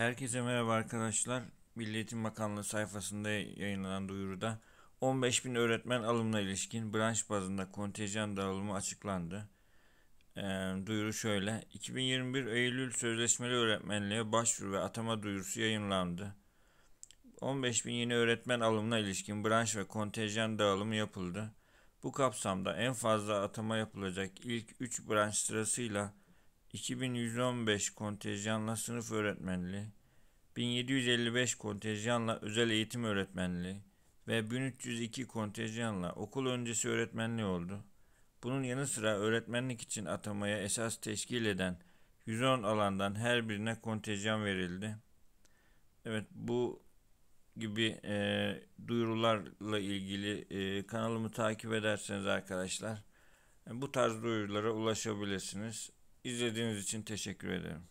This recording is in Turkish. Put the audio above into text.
Herkese merhaba arkadaşlar. Milli Eğitim Bakanlığı sayfasında yayınlanan duyuruda 15 bin öğretmen alımına ilişkin branş bazında kontenjan dağılımı açıklandı. E, duyuru şöyle. 2021 Eylül Sözleşmeli Öğretmenliğe başvuru ve atama duyurusu yayınlandı. 15 bin yeni öğretmen alımına ilişkin branş ve kontenjan dağılımı yapıldı. Bu kapsamda en fazla atama yapılacak ilk 3 branş sırasıyla 2115 kontenjanla sınıf öğretmenliği, 1755 kontenjanla özel eğitim öğretmenliği ve 1302 kontenjanla okul öncesi öğretmenliği oldu. Bunun yanı sıra öğretmenlik için atamaya esas teşkil eden 110 alandan her birine kontenjan verildi. Evet bu gibi e, duyurularla ilgili e, kanalımı takip ederseniz arkadaşlar e, bu tarz duyurulara ulaşabilirsiniz. İzlediğiniz için teşekkür ederim.